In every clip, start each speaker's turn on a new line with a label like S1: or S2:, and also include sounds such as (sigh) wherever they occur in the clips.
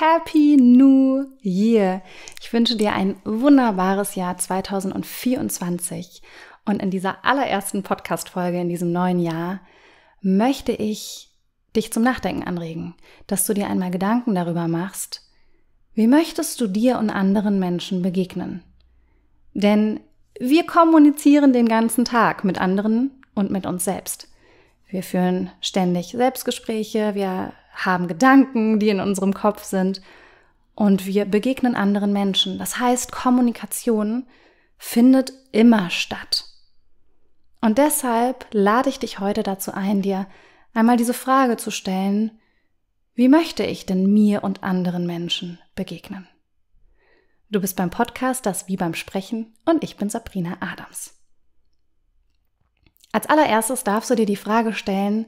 S1: Happy New Year! Ich wünsche dir ein wunderbares Jahr 2024. Und in dieser allerersten Podcast-Folge in diesem neuen Jahr möchte ich dich zum Nachdenken anregen, dass du dir einmal Gedanken darüber machst, wie möchtest du dir und anderen Menschen begegnen? Denn wir kommunizieren den ganzen Tag mit anderen und mit uns selbst. Wir führen ständig Selbstgespräche, wir haben Gedanken, die in unserem Kopf sind und wir begegnen anderen Menschen. Das heißt, Kommunikation findet immer statt. Und deshalb lade ich dich heute dazu ein, dir einmal diese Frage zu stellen, wie möchte ich denn mir und anderen Menschen begegnen? Du bist beim Podcast Das wie beim Sprechen und ich bin Sabrina Adams. Als allererstes darfst du dir die Frage stellen,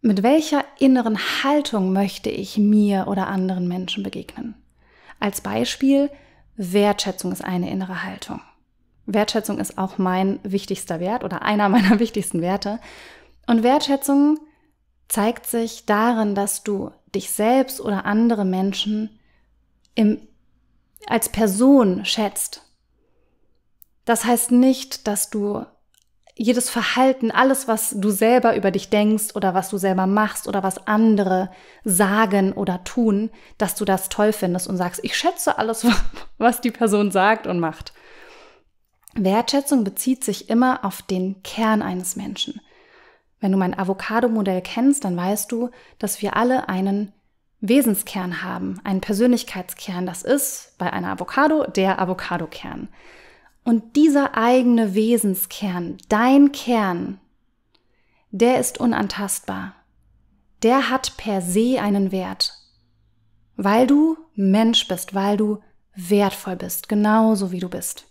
S1: mit welcher inneren Haltung möchte ich mir oder anderen Menschen begegnen? Als Beispiel, Wertschätzung ist eine innere Haltung. Wertschätzung ist auch mein wichtigster Wert oder einer (laughs) meiner wichtigsten Werte. Und Wertschätzung zeigt sich darin, dass du dich selbst oder andere Menschen im, als Person schätzt. Das heißt nicht, dass du jedes Verhalten, alles, was du selber über dich denkst oder was du selber machst oder was andere sagen oder tun, dass du das toll findest und sagst, ich schätze alles, (laughs) was die Person sagt und macht. Wertschätzung bezieht sich immer auf den Kern eines Menschen. Wenn du mein Avocado-Modell kennst, dann weißt du, dass wir alle einen Wesenskern haben, einen Persönlichkeitskern. Das ist bei einer Avocado der Avocado-Kern. Und dieser eigene Wesenskern, dein Kern, der ist unantastbar. Der hat per se einen Wert, weil du Mensch bist, weil du wertvoll bist, genauso wie du bist.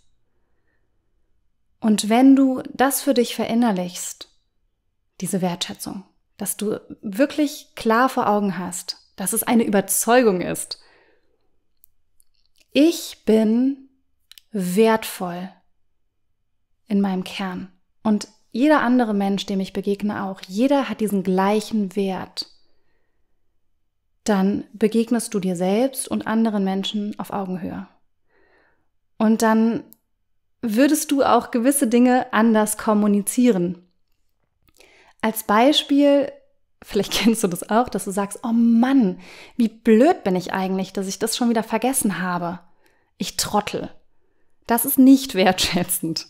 S1: Und wenn du das für dich verinnerlichst, diese Wertschätzung, dass du wirklich klar vor Augen hast, dass es eine Überzeugung ist, ich bin wertvoll in meinem Kern. Und jeder andere Mensch, dem ich begegne, auch, jeder hat diesen gleichen Wert. Dann begegnest du dir selbst und anderen Menschen auf Augenhöhe. Und dann würdest du auch gewisse Dinge anders kommunizieren. Als Beispiel, vielleicht (laughs) kennst du das auch, dass du sagst, oh Mann, wie blöd bin ich eigentlich, dass ich das schon wieder vergessen habe. Ich trottel. Das ist nicht (laughs) wertschätzend.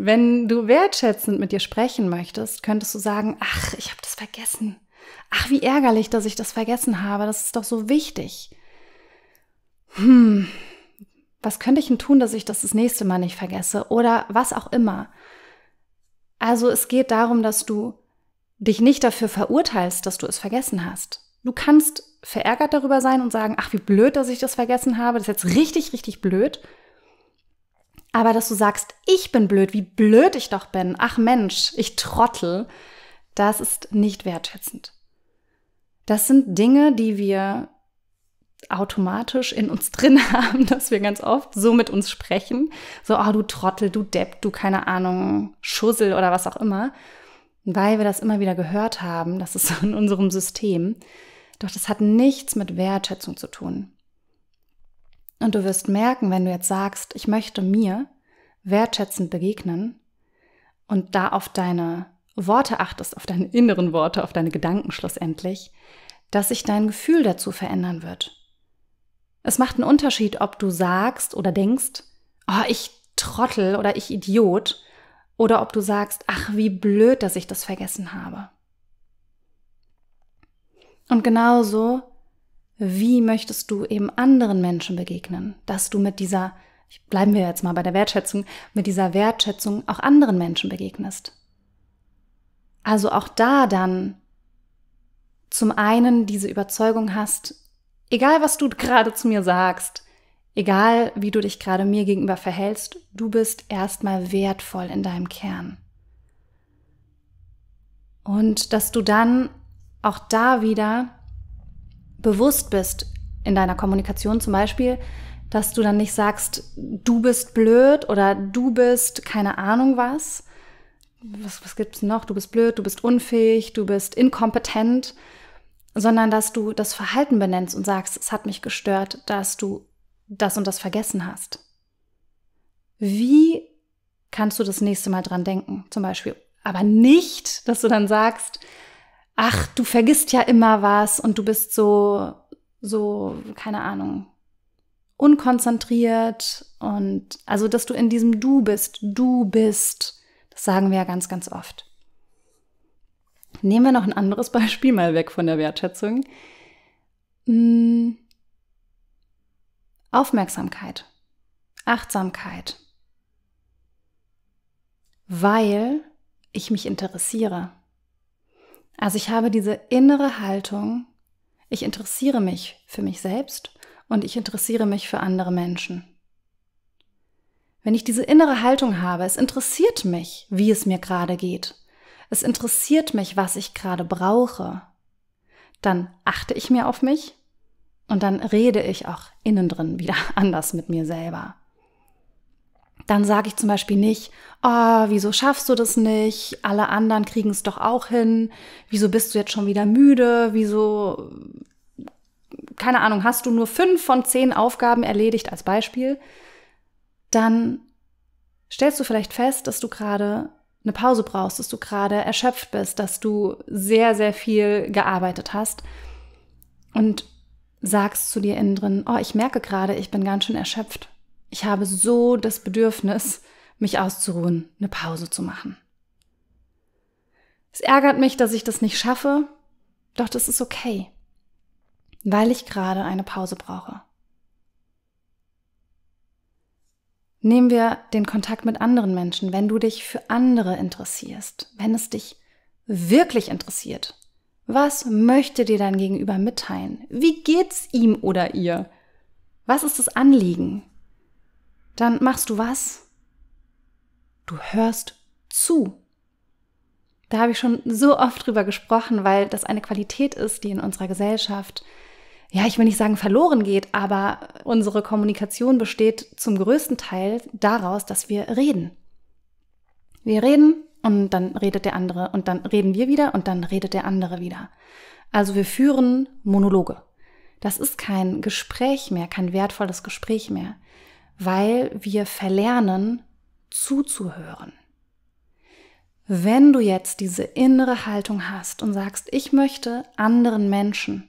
S1: Wenn du wertschätzend mit dir sprechen möchtest, könntest du sagen, ach, ich habe das vergessen. Ach, wie ärgerlich, dass ich das vergessen habe. Das ist doch so wichtig. Hm, was könnte ich denn tun, dass ich das das nächste Mal nicht vergesse? Oder was auch immer. Also es geht darum, dass du dich nicht dafür verurteilst, dass du es vergessen hast. Du kannst verärgert darüber sein und sagen, ach, wie blöd, dass ich das vergessen habe. Das ist jetzt richtig, richtig blöd. Aber dass du sagst, ich bin blöd, wie blöd ich doch bin, ach Mensch, ich trottel, das ist nicht wertschätzend. Das sind Dinge, die wir automatisch in uns (laughs) drin haben, dass wir ganz oft so mit uns sprechen. So, oh, du Trottel, du Depp, du keine Ahnung, Schussel oder was auch immer. Weil wir das immer wieder gehört haben, das ist (laughs) in unserem System. Doch das hat nichts mit Wertschätzung zu tun. Und du wirst merken, wenn du jetzt sagst, ich möchte mir wertschätzend begegnen und da auf deine Worte achtest, auf deine inneren Worte, auf deine Gedanken schlussendlich, dass sich dein Gefühl dazu verändern wird. Es macht einen Unterschied, ob du sagst oder denkst, oh, ich Trottel oder ich Idiot, oder ob du sagst, ach, wie blöd, dass ich das vergessen habe. Und genauso wie möchtest du eben anderen Menschen begegnen, dass du mit dieser, bleiben wir jetzt mal bei der Wertschätzung, mit dieser Wertschätzung auch anderen Menschen begegnest. Also auch da dann zum einen diese Überzeugung hast, egal was du gerade zu mir sagst, egal wie du dich gerade mir gegenüber verhältst, du bist erstmal wertvoll in deinem Kern. Und dass du dann auch da wieder bewusst bist in deiner Kommunikation zum Beispiel, dass du dann nicht sagst, du bist blöd oder du bist keine Ahnung was. Was, was gibt's noch? Du bist blöd, du bist unfähig, du bist inkompetent, sondern dass du das Verhalten benennst und sagst, es hat mich gestört, dass du das und das vergessen hast. Wie kannst du das nächste Mal dran denken, zum Beispiel? Aber nicht, dass du dann sagst, ach, du vergisst ja immer was und du bist so, so, keine Ahnung, unkonzentriert und also, dass du in diesem Du bist, du bist, das sagen wir ja ganz, ganz oft. Nehmen wir noch ein anderes (laughs) Beispiel mal weg von der Wertschätzung. Hm. Aufmerksamkeit, Achtsamkeit, weil ich mich interessiere. Also ich habe diese innere Haltung, ich interessiere mich für mich selbst und ich interessiere mich für andere Menschen. Wenn ich diese innere Haltung habe, es interessiert mich, wie es mir gerade geht. Es interessiert mich, was ich gerade brauche. Dann achte ich mir auf mich und dann rede ich auch innen drin wieder (laughs) anders mit mir selber dann sage ich zum Beispiel nicht, oh, wieso schaffst du das nicht? Alle anderen kriegen es doch auch hin. Wieso bist du jetzt schon wieder müde? Wieso, keine Ahnung, hast du nur fünf von zehn Aufgaben erledigt als Beispiel? Dann stellst du vielleicht fest, dass du gerade eine Pause brauchst, dass du gerade erschöpft bist, dass du sehr, sehr viel gearbeitet hast und sagst zu dir innen drin, oh, ich merke gerade, ich bin ganz schön erschöpft. Ich habe so das Bedürfnis, mich auszuruhen, eine Pause zu machen. Es ärgert mich, dass ich das nicht schaffe, doch das ist okay, weil ich gerade eine Pause brauche. Nehmen wir den Kontakt mit anderen Menschen, wenn du dich für andere interessierst, wenn es dich wirklich interessiert. Was möchte dir dein Gegenüber mitteilen? Wie geht's ihm oder ihr? Was ist das Anliegen? dann machst du was? Du hörst zu. Da habe ich schon so oft drüber gesprochen, weil das eine Qualität ist, die in unserer Gesellschaft, ja, ich will nicht sagen verloren geht, aber unsere Kommunikation besteht zum größten Teil daraus, dass wir reden. Wir reden und dann redet der andere und dann reden wir wieder und dann redet der andere wieder. Also wir führen Monologe. Das ist kein Gespräch mehr, kein wertvolles Gespräch mehr weil wir verlernen zuzuhören. Wenn du jetzt diese innere Haltung hast und sagst, ich möchte anderen Menschen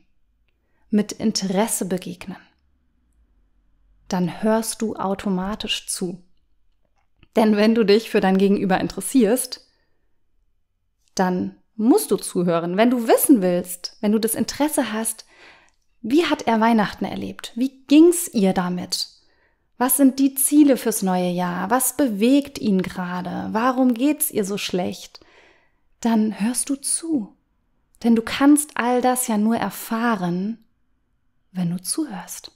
S1: mit Interesse begegnen, dann hörst du automatisch zu. Denn wenn du dich für dein Gegenüber interessierst, dann musst du zuhören. Wenn du wissen willst, wenn du das Interesse hast, wie hat er Weihnachten erlebt? Wie ging es ihr damit? Was sind die Ziele fürs neue Jahr? Was bewegt ihn gerade? Warum geht's ihr so schlecht? Dann hörst du zu. Denn du kannst all das ja nur erfahren, wenn du zuhörst.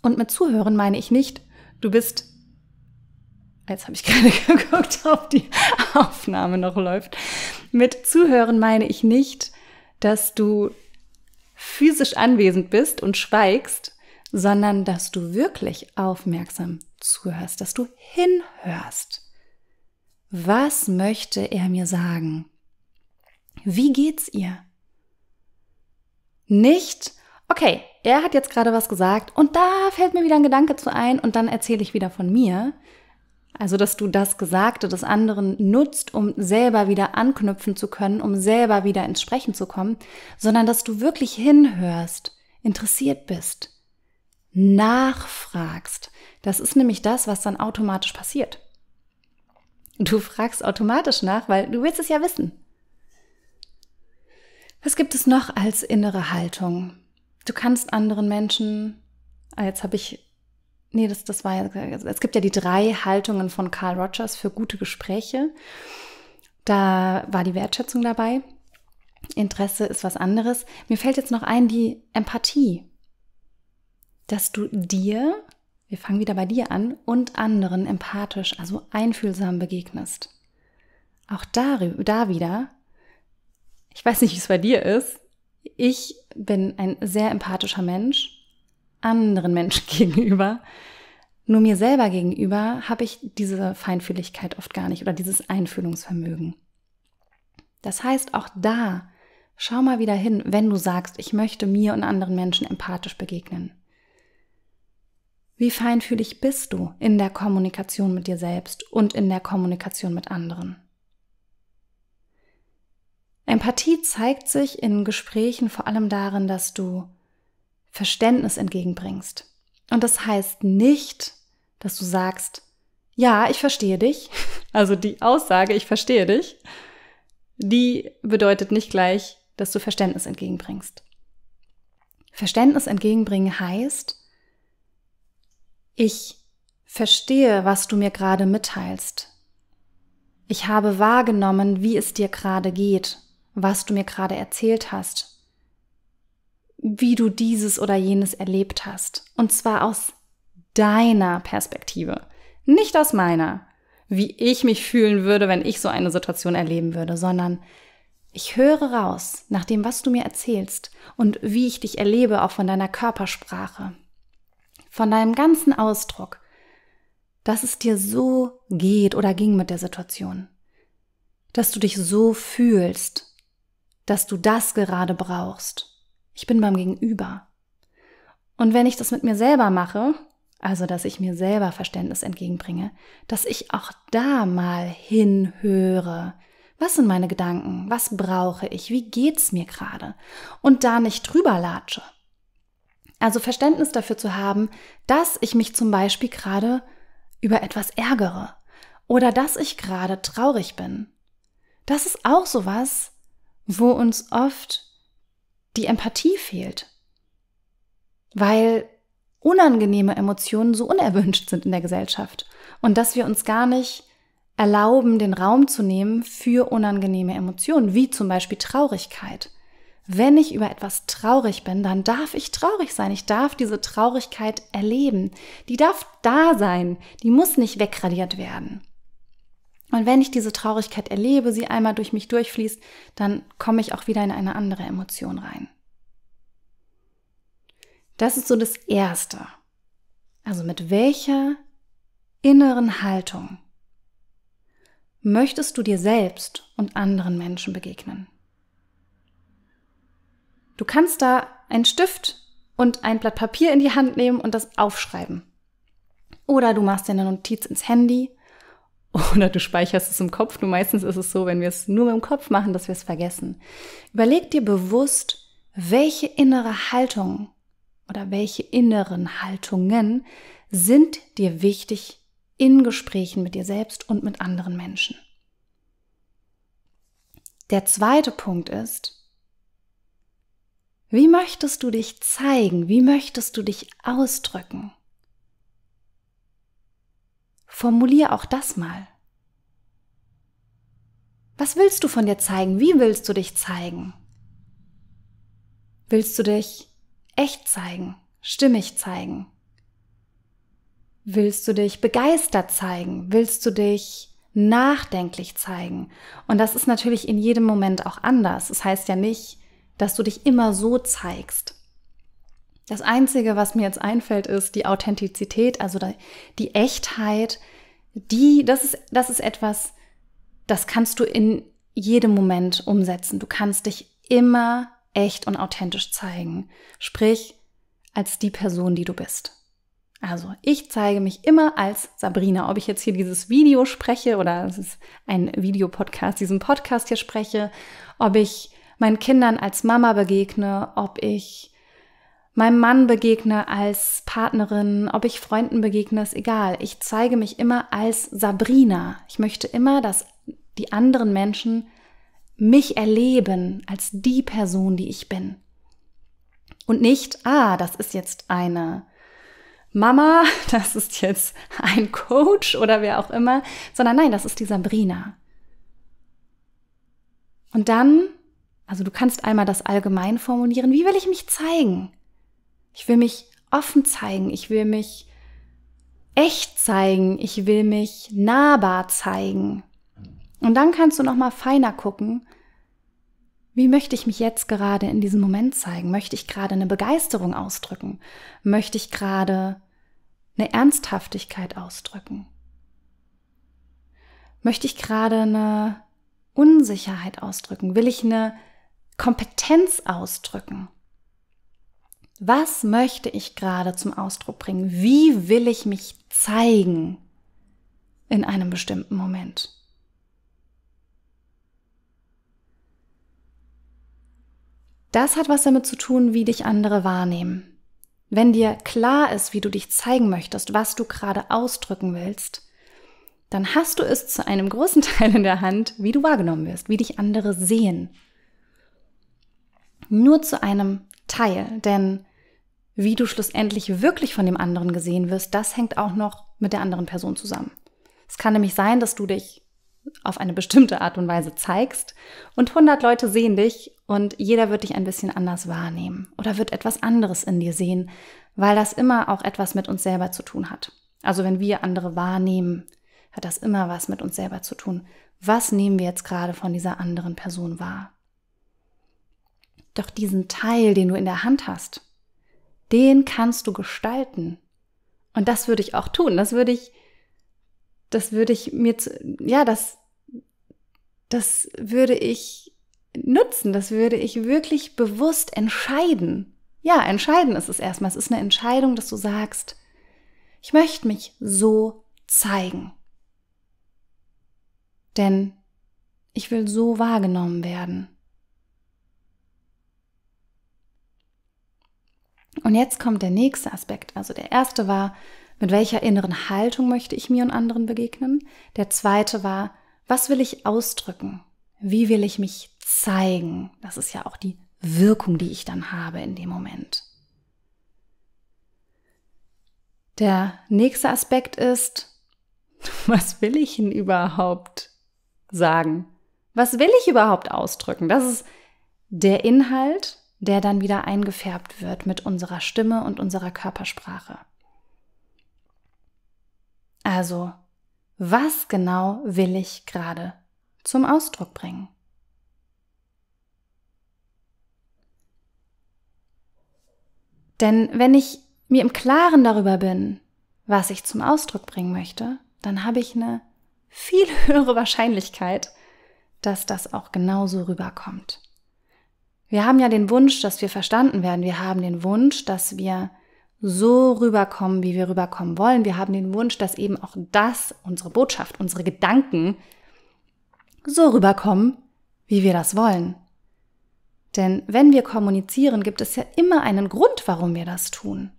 S1: Und mit zuhören meine ich nicht, du bist Jetzt habe ich (laughs) gerade geguckt, ob die Aufnahme noch läuft. Mit Zuhören meine ich nicht, dass du physisch anwesend bist und schweigst, sondern dass du wirklich aufmerksam zuhörst, dass du hinhörst. Was möchte er mir sagen? Wie geht's ihr? Nicht, okay, er hat jetzt gerade was gesagt und da fällt mir wieder ein Gedanke zu ein und dann erzähle ich wieder von mir. Also, dass du das Gesagte des anderen nutzt, um selber wieder anknüpfen zu können, um selber wieder ins Sprechen zu kommen, sondern dass du wirklich hinhörst, interessiert bist, nachfragst. Das ist nämlich das, was dann automatisch passiert. Du fragst automatisch nach, weil du willst es ja wissen. Was gibt es noch als innere Haltung? Du kannst anderen Menschen, ah, jetzt habe ich, nee, das, das war ja, es gibt ja die drei Haltungen von Carl Rogers für gute Gespräche. Da war die Wertschätzung dabei. Interesse ist was anderes. Mir fällt jetzt noch ein, die Empathie dass du dir, wir fangen wieder bei dir an, und anderen empathisch, also einfühlsam begegnest. Auch da, da wieder, ich weiß nicht, wie es bei dir ist, ich bin ein sehr empathischer Mensch, anderen Menschen (laughs) gegenüber. Nur mir selber gegenüber habe ich diese Feinfühligkeit oft gar nicht oder dieses Einfühlungsvermögen. Das heißt, auch da schau mal wieder hin, wenn du sagst, ich möchte mir und anderen Menschen empathisch begegnen. Wie feinfühlig bist du in der Kommunikation mit dir selbst und in der Kommunikation mit anderen? Empathie zeigt sich in Gesprächen vor allem darin, dass du Verständnis entgegenbringst. Und das heißt nicht, dass du sagst, ja, ich verstehe dich. (laughs) Also die Aussage, ich verstehe dich, die bedeutet nicht gleich, dass du Verständnis entgegenbringst. Verständnis entgegenbringen heißt, ich verstehe, was du mir gerade mitteilst. Ich habe wahrgenommen, wie es dir gerade geht, was du mir gerade erzählt hast, wie du dieses oder jenes erlebt hast. Und zwar aus deiner Perspektive, nicht aus meiner, wie ich mich fühlen würde, wenn ich so eine Situation erleben würde, sondern ich höre raus nach dem, was du mir erzählst und wie ich dich erlebe, auch von deiner Körpersprache von deinem ganzen Ausdruck, dass es dir so geht oder ging mit der Situation, dass du dich so fühlst, dass du das gerade brauchst. Ich bin beim Gegenüber. Und wenn ich das mit mir selber mache, also dass ich mir selber Verständnis entgegenbringe, dass ich auch da mal hinhöre, was sind meine Gedanken? Was brauche ich? Wie geht's mir gerade? Und da nicht drüber latsche. Also Verständnis dafür zu haben, dass ich mich zum Beispiel gerade über etwas ärgere oder dass ich gerade traurig bin. Das ist auch sowas, wo uns oft die Empathie fehlt, weil unangenehme Emotionen so unerwünscht sind in der Gesellschaft und dass wir uns gar nicht erlauben, den Raum zu nehmen für unangenehme Emotionen, wie zum Beispiel Traurigkeit. Wenn ich über etwas traurig bin, dann darf ich traurig sein. Ich darf diese Traurigkeit erleben. Die darf da sein. Die muss nicht wegradiert werden. Und wenn ich diese Traurigkeit erlebe, sie einmal durch mich durchfließt, dann komme ich auch wieder in eine andere Emotion rein. Das ist so das Erste. Also mit welcher inneren Haltung möchtest du dir selbst und anderen Menschen begegnen? Du kannst da einen Stift und ein Blatt Papier in die Hand nehmen und das aufschreiben. Oder du machst dir eine Notiz ins Handy (laughs) oder du speicherst es im Kopf. Nur meistens ist es so, wenn wir es nur mit dem Kopf machen, dass wir es vergessen. Überleg dir bewusst, welche innere Haltung oder welche inneren Haltungen sind dir wichtig in Gesprächen mit dir selbst und mit anderen Menschen. Der zweite Punkt ist, wie möchtest du dich zeigen? Wie möchtest du dich ausdrücken? Formulier auch das mal. Was willst du von dir zeigen? Wie willst du dich zeigen? Willst du dich echt zeigen, stimmig zeigen? Willst du dich begeistert zeigen? Willst du dich nachdenklich zeigen? Und das ist natürlich in jedem Moment auch anders. Das heißt ja nicht, dass du dich immer so zeigst. Das Einzige, was mir jetzt einfällt, ist die Authentizität, also die Echtheit, die, das ist, das ist etwas, das kannst du in jedem Moment umsetzen. Du kannst dich immer echt und authentisch zeigen. Sprich, als die Person, die du bist. Also, ich zeige mich immer als Sabrina. Ob ich jetzt hier dieses Video spreche oder es ist ein Videopodcast, diesen Podcast hier spreche, ob ich meinen Kindern als Mama begegne, ob ich meinem Mann begegne als Partnerin, ob ich Freunden begegne, ist egal. Ich zeige mich immer als Sabrina. Ich möchte immer, dass die anderen Menschen mich erleben als die Person, die ich bin. Und nicht, ah, das ist jetzt eine Mama, (laughs) das ist jetzt ein Coach oder wer auch immer, sondern nein, das ist die Sabrina. Und dann also du kannst einmal das allgemein formulieren. Wie will ich mich zeigen? Ich will mich offen zeigen. Ich will mich echt zeigen. Ich will mich nahbar zeigen. Und dann kannst du noch mal feiner gucken, wie möchte ich mich jetzt gerade in diesem Moment zeigen? Möchte ich gerade eine Begeisterung ausdrücken? Möchte ich gerade eine Ernsthaftigkeit ausdrücken? Möchte ich gerade eine Unsicherheit ausdrücken? Will ich eine Kompetenz ausdrücken. Was möchte ich gerade zum Ausdruck bringen? Wie will ich mich zeigen in einem bestimmten Moment? Das hat was damit zu tun, wie dich andere wahrnehmen. Wenn dir klar ist, wie du dich zeigen möchtest, was du gerade ausdrücken willst, dann hast du es zu einem großen (laughs) Teil in der Hand, wie du wahrgenommen wirst, wie dich andere sehen nur zu einem Teil, denn wie du schlussendlich wirklich von dem anderen gesehen wirst, das hängt auch noch mit der anderen Person zusammen. Es kann nämlich sein, dass du dich auf eine bestimmte Art und Weise zeigst und 100 Leute sehen dich und jeder wird dich ein bisschen anders wahrnehmen oder wird etwas anderes in dir sehen, weil das immer auch etwas mit uns selber zu tun hat. Also wenn wir andere wahrnehmen, hat das immer was mit uns selber zu tun. Was nehmen wir jetzt gerade von dieser anderen Person wahr? Doch diesen Teil, den du in der Hand hast, den kannst du gestalten. Und das würde ich auch tun. Das würde ich, das würde ich mir, zu, ja, das, das würde ich nutzen. Das würde ich wirklich bewusst entscheiden. Ja, entscheiden ist es erstmal. Es ist eine Entscheidung, dass du sagst, ich möchte mich so zeigen. Denn ich will so wahrgenommen werden. Und jetzt kommt der nächste Aspekt. Also der erste war, mit welcher inneren Haltung möchte ich mir und anderen begegnen? Der zweite war, was will ich ausdrücken? Wie will ich mich zeigen? Das ist ja auch die Wirkung, die ich dann habe in dem Moment. Der nächste Aspekt ist, (laughs) was will ich denn überhaupt sagen? Was will ich überhaupt ausdrücken? Das ist der Inhalt der dann wieder eingefärbt wird mit unserer Stimme und unserer Körpersprache. Also, was genau will ich gerade zum Ausdruck bringen? Denn wenn ich mir im Klaren darüber bin, was ich zum Ausdruck bringen möchte, dann habe ich eine viel (laughs) höhere Wahrscheinlichkeit, dass das auch genauso rüberkommt. Wir haben ja den Wunsch, dass wir verstanden werden. Wir haben den Wunsch, dass wir so rüberkommen, wie wir rüberkommen wollen. Wir haben den Wunsch, dass eben auch das, unsere Botschaft, unsere Gedanken so rüberkommen, wie wir das wollen. Denn wenn wir kommunizieren, gibt es ja immer einen Grund, warum wir das tun.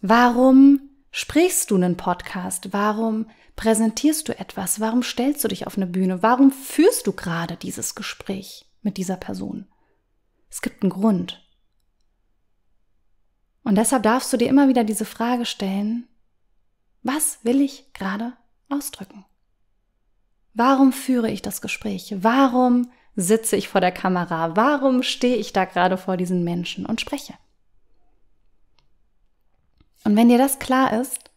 S1: Warum sprichst du einen Podcast? Warum präsentierst du etwas? Warum stellst du dich auf eine Bühne? Warum führst du gerade dieses Gespräch mit dieser Person? Es gibt einen Grund. Und deshalb darfst du dir immer wieder diese Frage stellen, was will ich gerade ausdrücken? Warum führe ich das Gespräch? Warum sitze ich vor der Kamera? Warum stehe ich da gerade vor diesen Menschen und spreche? Und wenn dir das klar ist,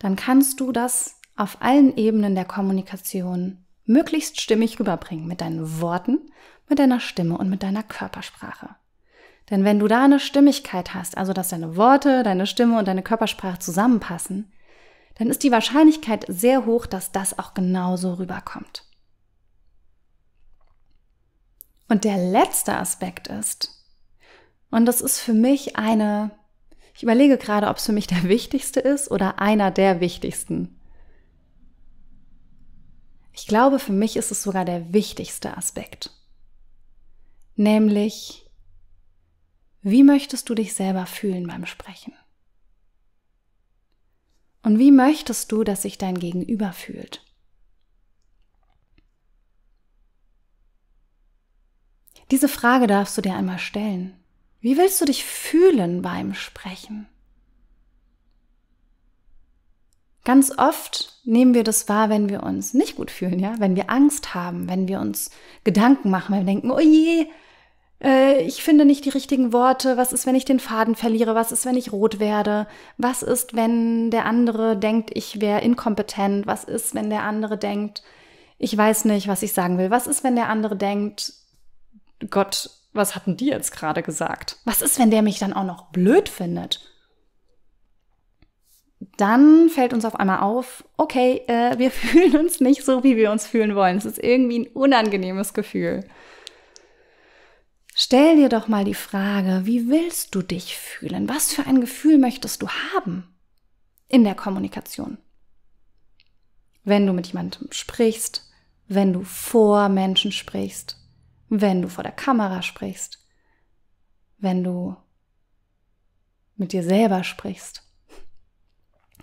S1: dann kannst du das auf allen Ebenen der Kommunikation möglichst stimmig rüberbringen mit deinen Worten, mit deiner Stimme und mit deiner Körpersprache. Denn wenn du da eine Stimmigkeit hast, also dass deine Worte, deine Stimme und deine Körpersprache zusammenpassen, dann ist die Wahrscheinlichkeit sehr hoch, dass das auch genauso rüberkommt. Und der letzte Aspekt ist, und das ist für mich eine, ich überlege gerade, ob es für mich der wichtigste ist oder einer der wichtigsten ich glaube, für mich ist es sogar der wichtigste Aspekt. Nämlich, wie möchtest du dich selber fühlen beim Sprechen? Und wie möchtest du, dass sich dein Gegenüber fühlt? Diese Frage darfst du dir einmal stellen. Wie willst du dich fühlen beim Sprechen? Ganz oft nehmen wir das wahr, wenn wir uns nicht gut fühlen, ja, wenn wir Angst haben, wenn wir uns Gedanken machen, wenn wir denken, oh je, äh, ich finde nicht die richtigen Worte, was ist, wenn ich den Faden verliere, was ist, wenn ich rot werde, was ist, wenn der andere denkt, ich wäre inkompetent, was ist, wenn der andere denkt, ich weiß nicht, was ich sagen will, was ist, wenn der andere denkt, Gott, was hatten die jetzt gerade gesagt? Was ist, wenn der mich dann auch noch blöd findet? dann fällt uns auf einmal auf, okay, äh, wir (laughs) fühlen uns nicht so, wie wir uns fühlen wollen. Es ist irgendwie ein unangenehmes Gefühl. Stell dir doch mal die Frage, wie willst du dich fühlen? Was für ein Gefühl möchtest du haben in der Kommunikation? Wenn du mit jemandem sprichst, wenn du vor Menschen sprichst, wenn du vor der Kamera sprichst, wenn du mit dir selber sprichst.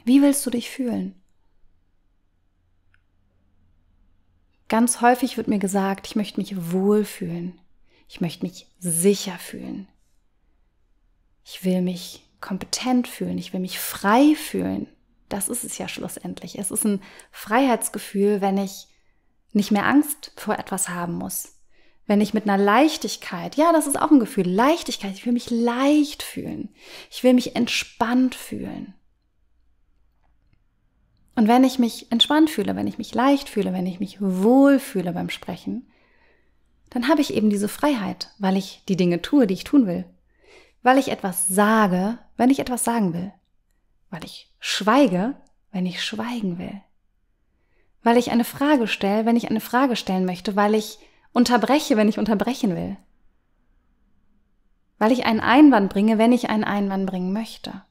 S1: Wie willst du dich fühlen? Ganz häufig wird mir gesagt, ich möchte mich wohlfühlen. Ich möchte mich sicher fühlen. Ich will mich kompetent fühlen. Ich will mich frei fühlen. Das ist es ja schlussendlich. Es ist ein Freiheitsgefühl, wenn ich nicht mehr Angst vor etwas haben muss. Wenn ich mit einer Leichtigkeit, ja, das ist auch ein Gefühl, Leichtigkeit, ich will mich leicht fühlen. Ich will mich entspannt fühlen. Und wenn ich mich entspannt fühle, wenn ich mich leicht fühle, wenn ich mich wohl fühle beim Sprechen, dann habe ich eben diese Freiheit, weil ich die Dinge tue, die ich tun will. Weil ich etwas sage, wenn ich etwas sagen will. Weil ich schweige, wenn ich schweigen will. Weil ich eine Frage stelle, wenn ich eine Frage stellen möchte, weil ich unterbreche, wenn ich unterbrechen will. Weil ich einen Einwand bringe, wenn ich einen Einwand bringen möchte.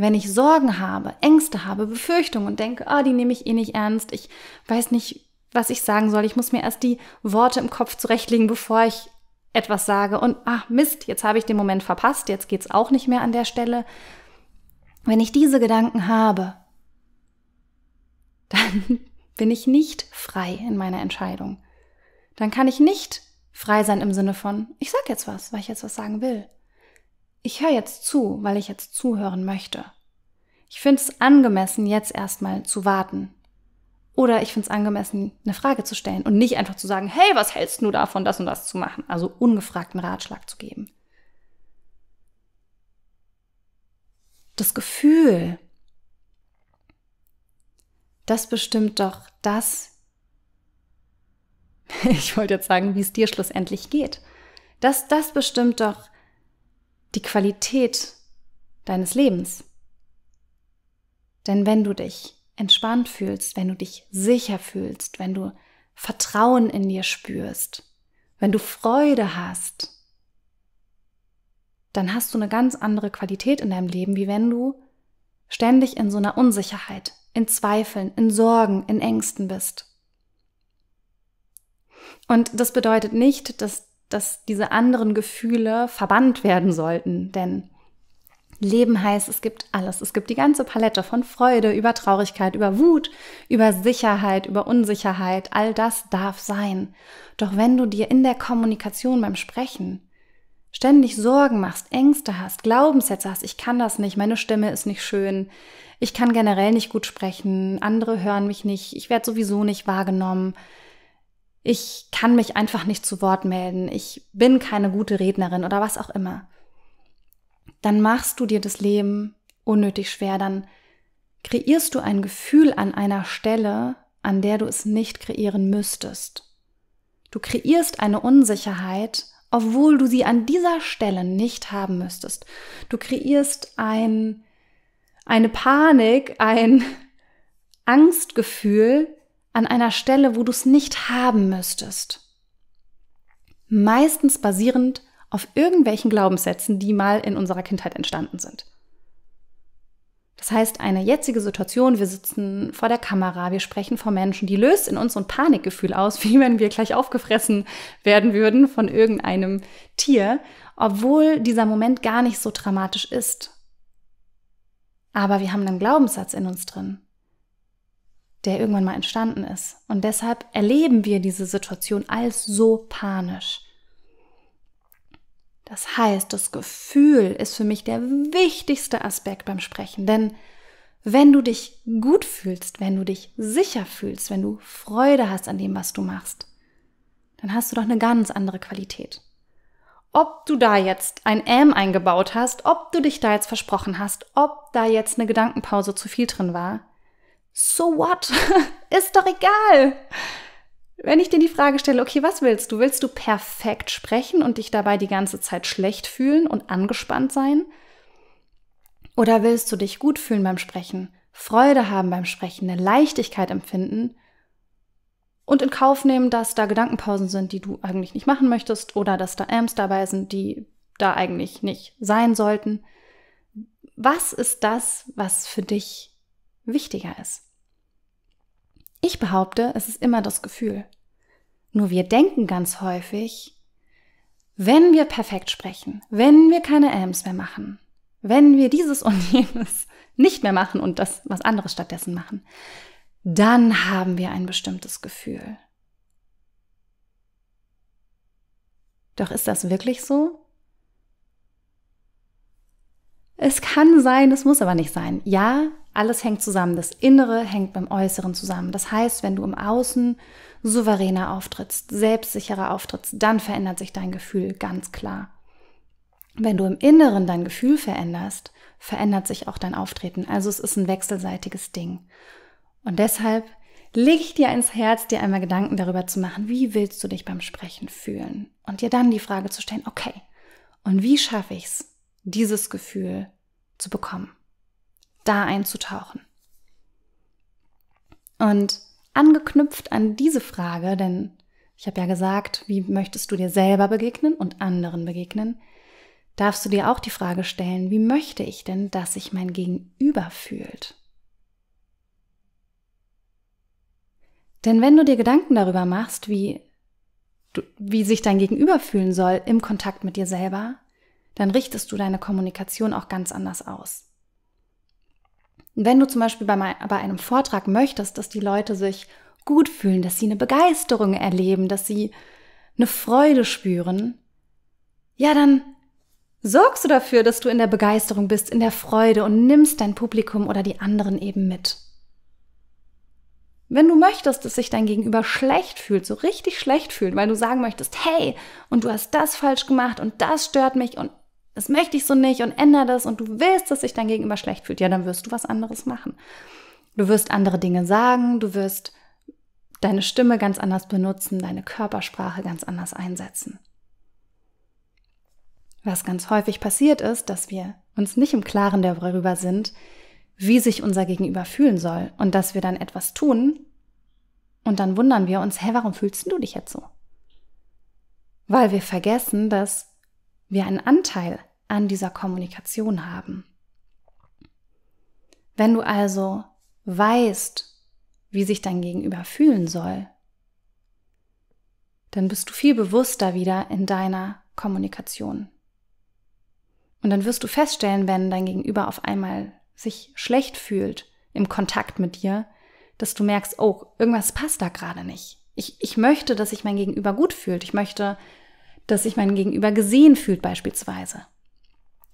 S1: Wenn ich Sorgen habe, Ängste habe, Befürchtungen und denke, ah, oh, die nehme ich eh nicht ernst, ich weiß nicht, was ich sagen soll, ich muss mir erst die Worte im Kopf zurechtlegen, bevor ich etwas sage und ach Mist, jetzt habe ich den Moment verpasst, jetzt geht's auch nicht mehr an der Stelle. Wenn ich diese Gedanken habe, (laughs) dann bin ich nicht frei in meiner Entscheidung. Dann kann ich nicht frei sein im Sinne von, ich sag jetzt was, weil ich jetzt was sagen will ich höre jetzt zu, weil ich jetzt zuhören möchte. Ich finde es angemessen, jetzt erstmal zu warten. Oder ich finde es angemessen, eine Frage zu stellen und nicht einfach zu sagen, hey, was hältst du davon, das und das zu machen? Also ungefragten Ratschlag zu geben. Das Gefühl, das bestimmt doch das, (laughs) ich wollte jetzt sagen, wie es dir schlussendlich geht. Das, das bestimmt doch die Qualität deines Lebens. Denn wenn du dich entspannt fühlst, wenn du dich sicher fühlst, wenn du Vertrauen in dir spürst, wenn du Freude hast, dann hast du eine ganz andere Qualität in deinem Leben, wie wenn du ständig in so einer Unsicherheit, in Zweifeln, in Sorgen, in Ängsten bist. Und das bedeutet nicht, dass dass diese anderen Gefühle verbannt werden sollten. Denn Leben heißt, es gibt alles. Es gibt die ganze Palette von Freude, über Traurigkeit, über Wut, über Sicherheit, über Unsicherheit. All das darf sein. Doch wenn du dir in der Kommunikation beim Sprechen ständig Sorgen machst, Ängste hast, Glaubenssätze hast, ich kann das nicht, meine Stimme ist nicht schön, ich kann generell nicht gut sprechen, andere hören mich nicht, ich werde sowieso nicht wahrgenommen, ich kann mich einfach nicht zu Wort melden, ich bin keine gute Rednerin oder was auch immer, dann machst du dir das Leben unnötig schwer, dann kreierst du ein Gefühl an einer Stelle, an der du es nicht kreieren müsstest. Du kreierst eine Unsicherheit, obwohl du sie an dieser Stelle nicht haben müsstest. Du kreierst ein, eine Panik, ein Angstgefühl, an einer Stelle, wo du es nicht haben müsstest. Meistens basierend auf irgendwelchen Glaubenssätzen, die mal in unserer Kindheit entstanden sind. Das heißt, eine jetzige Situation, wir sitzen vor der Kamera, wir sprechen vor Menschen, die löst in uns so ein Panikgefühl aus, (laughs) wie wenn wir gleich aufgefressen werden würden von irgendeinem Tier, obwohl dieser Moment gar nicht so dramatisch ist. Aber wir haben einen Glaubenssatz in uns drin der irgendwann mal entstanden ist. Und deshalb erleben wir diese Situation als so panisch. Das heißt, das Gefühl ist für mich der wichtigste Aspekt beim Sprechen, denn wenn du dich gut fühlst, wenn du dich sicher fühlst, wenn du Freude hast an dem, was du machst, dann hast du doch eine ganz andere Qualität. Ob du da jetzt ein M eingebaut hast, ob du dich da jetzt versprochen hast, ob da jetzt eine Gedankenpause zu viel drin war, so what? (laughs) ist doch egal. Wenn ich dir die Frage stelle, okay, was willst du? Willst du perfekt sprechen und dich dabei die ganze Zeit schlecht fühlen und angespannt sein? Oder willst du dich gut fühlen beim Sprechen, Freude haben beim Sprechen, eine Leichtigkeit empfinden und in Kauf nehmen, dass da Gedankenpausen sind, die du eigentlich nicht machen möchtest oder dass da Amps dabei sind, die da eigentlich nicht sein sollten? Was ist das, was für dich wichtiger ist. Ich behaupte, es ist immer das Gefühl. Nur wir denken ganz häufig, wenn wir perfekt sprechen, wenn wir keine Ams mehr machen, wenn wir dieses und (laughs) jenes nicht mehr machen und das was anderes stattdessen machen, dann haben wir ein bestimmtes Gefühl. Doch ist das wirklich so? Es kann sein, es muss aber nicht sein. Ja, alles hängt zusammen. Das Innere hängt beim Äußeren zusammen. Das heißt, wenn du im Außen souveräner auftrittst, selbstsicherer auftrittst, dann verändert sich dein Gefühl ganz klar. Wenn du im Inneren dein Gefühl veränderst, verändert sich auch dein Auftreten. Also es ist ein wechselseitiges Ding. Und deshalb lege ich dir ins Herz, dir einmal Gedanken darüber zu machen, wie willst du dich beim Sprechen fühlen? Und dir dann die Frage zu stellen, okay, und wie schaffe ich es, dieses Gefühl zu bekommen? da einzutauchen. Und angeknüpft an diese Frage, denn ich habe ja gesagt, wie möchtest du dir selber begegnen und anderen begegnen, darfst du dir auch die Frage stellen, wie möchte ich denn, dass sich mein Gegenüber fühlt? Denn wenn du dir Gedanken darüber machst, wie, du, wie sich dein Gegenüber fühlen soll im Kontakt mit dir selber, dann richtest du deine Kommunikation auch ganz anders aus wenn du zum Beispiel bei, bei einem Vortrag möchtest, dass die Leute sich gut fühlen, dass sie eine Begeisterung erleben, dass sie eine Freude spüren, ja, dann sorgst du dafür, dass du in der Begeisterung bist, in der Freude und nimmst dein Publikum oder die anderen eben mit. Wenn du möchtest, dass sich dein Gegenüber schlecht fühlt, so richtig schlecht fühlt, weil du sagen möchtest, hey, und du hast das falsch gemacht und das stört mich und das möchte ich so nicht und ändere das und du willst, dass sich dein Gegenüber schlecht fühlt, ja, dann wirst du was anderes machen. Du wirst andere Dinge sagen, du wirst deine Stimme ganz anders benutzen, deine Körpersprache ganz anders einsetzen. Was ganz häufig passiert ist, dass wir uns nicht im Klaren darüber sind, wie sich unser Gegenüber fühlen soll und dass wir dann etwas tun und dann wundern wir uns, hä, warum fühlst du dich jetzt so? Weil wir vergessen, dass wir einen Anteil an dieser Kommunikation haben. Wenn du also weißt, wie sich dein Gegenüber fühlen soll, dann bist du viel bewusster wieder in deiner Kommunikation. Und dann wirst du feststellen, wenn dein Gegenüber auf einmal sich schlecht fühlt im Kontakt mit dir, dass du merkst, oh, irgendwas passt da gerade nicht. Ich, ich möchte, dass sich mein Gegenüber gut fühlt. Ich möchte, dass sich mein Gegenüber gesehen fühlt beispielsweise.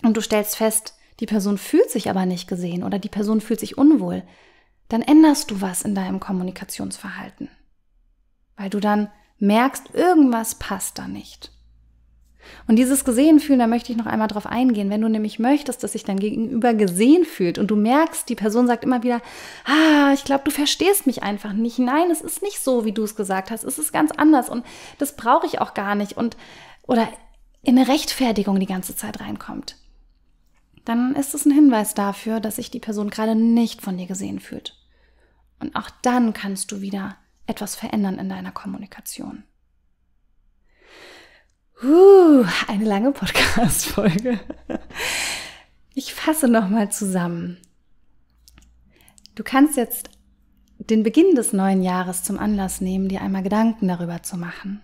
S1: Und du stellst fest, die Person fühlt sich aber nicht gesehen oder die Person fühlt sich unwohl, dann änderst du was in deinem Kommunikationsverhalten. Weil du dann merkst, irgendwas passt da nicht. Und dieses gesehen fühlen, da möchte ich noch einmal drauf eingehen. Wenn du nämlich möchtest, dass sich dein Gegenüber gesehen fühlt und du merkst, die Person sagt immer wieder, ah, ich glaube, du verstehst mich einfach nicht. Nein, es ist nicht so, wie du es gesagt hast. Es ist ganz anders und das brauche ich auch gar nicht. Und oder in eine Rechtfertigung die ganze Zeit reinkommt. Dann ist es ein Hinweis dafür, dass sich die Person gerade nicht von dir gesehen fühlt. Und auch dann kannst du wieder etwas verändern in deiner Kommunikation. Uh, eine lange Podcast-Folge. Ich fasse nochmal zusammen. Du kannst jetzt den Beginn des neuen Jahres zum Anlass nehmen, dir einmal Gedanken darüber zu machen.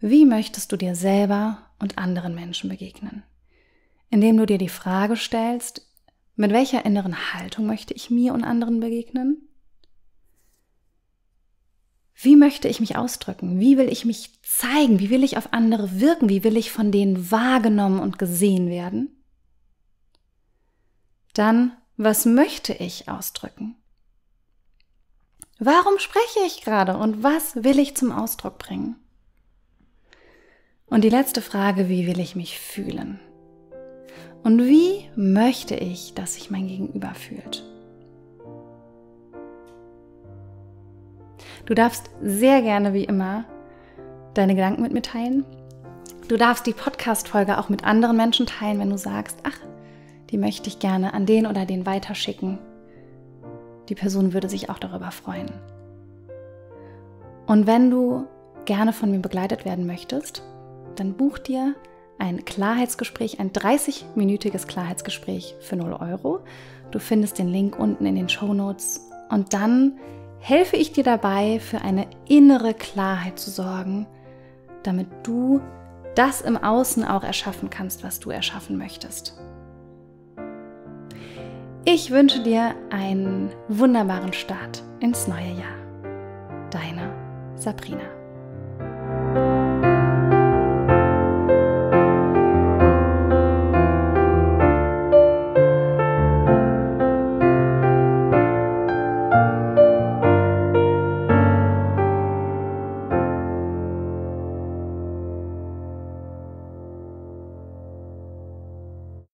S1: Wie möchtest du dir selber und anderen Menschen begegnen? Indem du dir die Frage stellst, mit welcher inneren Haltung möchte ich mir und anderen begegnen? Wie möchte ich mich ausdrücken? Wie will ich mich zeigen? Wie will ich auf andere wirken? Wie will ich von denen wahrgenommen und gesehen werden? Dann, was möchte ich ausdrücken? Warum spreche ich gerade und was will ich zum Ausdruck bringen? Und die letzte Frage, wie will ich mich fühlen? Und wie möchte ich, dass sich mein Gegenüber fühlt? Du darfst sehr gerne wie immer deine Gedanken mit mir teilen. Du darfst die Podcast-Folge auch mit anderen Menschen teilen, wenn du sagst, ach, die möchte ich gerne an den oder den weiterschicken. Die Person würde sich auch darüber freuen. Und wenn du gerne von mir begleitet werden möchtest, dann buch dir ein Klarheitsgespräch, ein 30-minütiges Klarheitsgespräch für 0 Euro. Du findest den Link unten in den Show Notes und dann helfe ich dir dabei, für eine innere Klarheit zu sorgen, damit du das im Außen auch erschaffen kannst, was du erschaffen möchtest. Ich wünsche dir einen wunderbaren Start ins neue Jahr. Deine Sabrina.